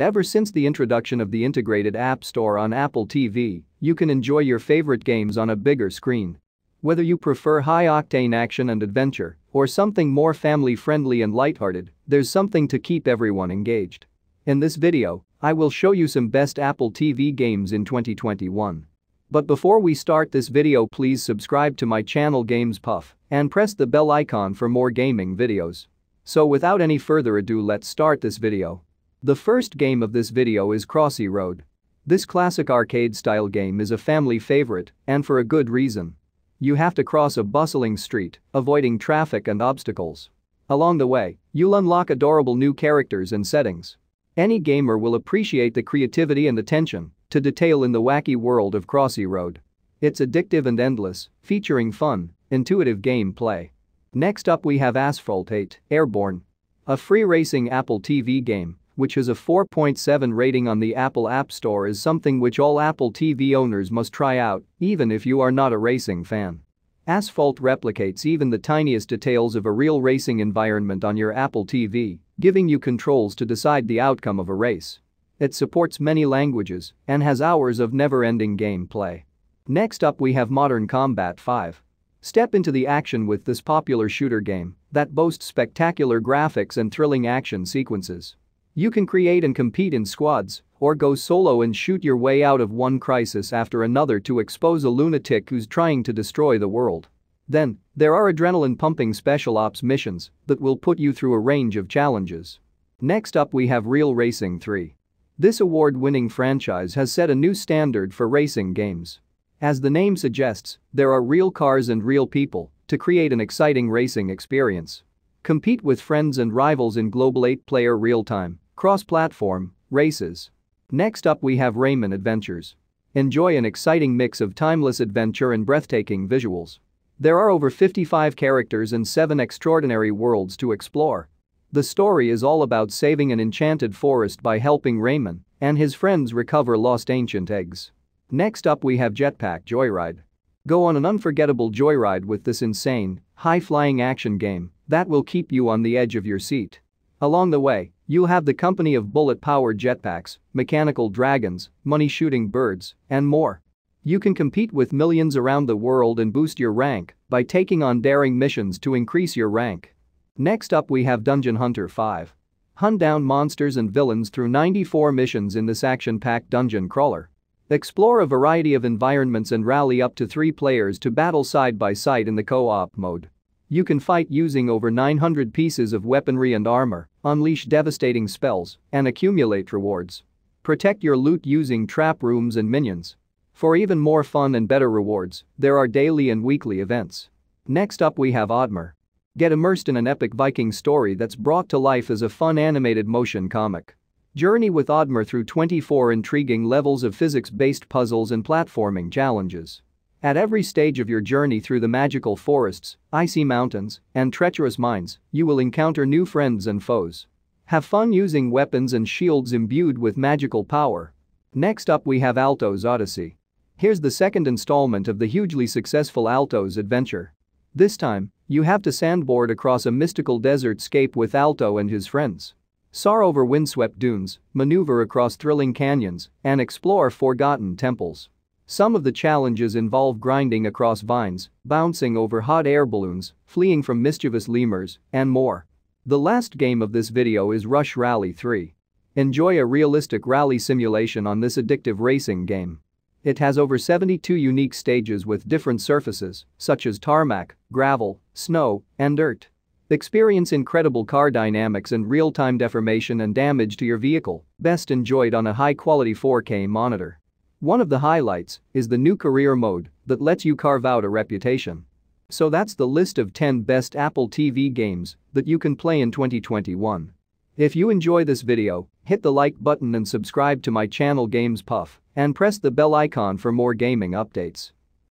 Ever since the introduction of the integrated App Store on Apple TV, you can enjoy your favorite games on a bigger screen. Whether you prefer high-octane action and adventure or something more family-friendly and lighthearted, there's something to keep everyone engaged. In this video, I will show you some best Apple TV games in 2021. But before we start this video please subscribe to my channel Games Puff and press the bell icon for more gaming videos. So without any further ado let's start this video. The first game of this video is Crossy Road. This classic arcade-style game is a family favorite, and for a good reason. You have to cross a bustling street, avoiding traffic and obstacles. Along the way, you'll unlock adorable new characters and settings. Any gamer will appreciate the creativity and attention to detail in the wacky world of Crossy Road. It's addictive and endless, featuring fun, intuitive gameplay. Next up we have Asphalt 8, Airborne. A free racing Apple TV game which is a 4.7 rating on the Apple App Store is something which all Apple TV owners must try out, even if you are not a racing fan. Asphalt replicates even the tiniest details of a real racing environment on your Apple TV, giving you controls to decide the outcome of a race. It supports many languages and has hours of never-ending gameplay. Next up we have Modern Combat 5. Step into the action with this popular shooter game that boasts spectacular graphics and thrilling action sequences. You can create and compete in squads, or go solo and shoot your way out of one crisis after another to expose a lunatic who's trying to destroy the world. Then, there are adrenaline-pumping special ops missions that will put you through a range of challenges. Next up we have Real Racing 3. This award-winning franchise has set a new standard for racing games. As the name suggests, there are real cars and real people to create an exciting racing experience. Compete with friends and rivals in global 8-player real-time cross-platform, races. Next up we have Rayman Adventures. Enjoy an exciting mix of timeless adventure and breathtaking visuals. There are over 55 characters and 7 extraordinary worlds to explore. The story is all about saving an enchanted forest by helping Rayman and his friends recover lost ancient eggs. Next up we have Jetpack Joyride. Go on an unforgettable joyride with this insane, high-flying action game that will keep you on the edge of your seat. Along the way, you have the company of bullet-powered jetpacks, mechanical dragons, money-shooting birds, and more. You can compete with millions around the world and boost your rank by taking on daring missions to increase your rank. Next up we have Dungeon Hunter 5. Hunt down monsters and villains through 94 missions in this action-packed dungeon crawler. Explore a variety of environments and rally up to three players to battle side by side in the co-op mode. You can fight using over 900 pieces of weaponry and armor, unleash devastating spells, and accumulate rewards. Protect your loot using trap rooms and minions. For even more fun and better rewards, there are daily and weekly events. Next up we have Odmer. Get immersed in an epic Viking story that's brought to life as a fun animated motion comic. Journey with Odmer through 24 intriguing levels of physics-based puzzles and platforming challenges. At every stage of your journey through the magical forests, icy mountains, and treacherous mines, you will encounter new friends and foes. Have fun using weapons and shields imbued with magical power. Next up we have Alto's Odyssey. Here's the second installment of the hugely successful Alto's adventure. This time, you have to sandboard across a mystical desertscape with Alto and his friends. Soar over windswept dunes, maneuver across thrilling canyons, and explore forgotten temples. Some of the challenges involve grinding across vines, bouncing over hot air balloons, fleeing from mischievous lemurs, and more. The last game of this video is Rush Rally 3. Enjoy a realistic rally simulation on this addictive racing game. It has over 72 unique stages with different surfaces, such as tarmac, gravel, snow, and dirt. Experience incredible car dynamics and real-time deformation and damage to your vehicle, best enjoyed on a high-quality 4K monitor. One of the highlights is the new career mode that lets you carve out a reputation. So that's the list of 10 best Apple TV games that you can play in 2021. If you enjoy this video, hit the like button and subscribe to my channel Games Puff and press the bell icon for more gaming updates.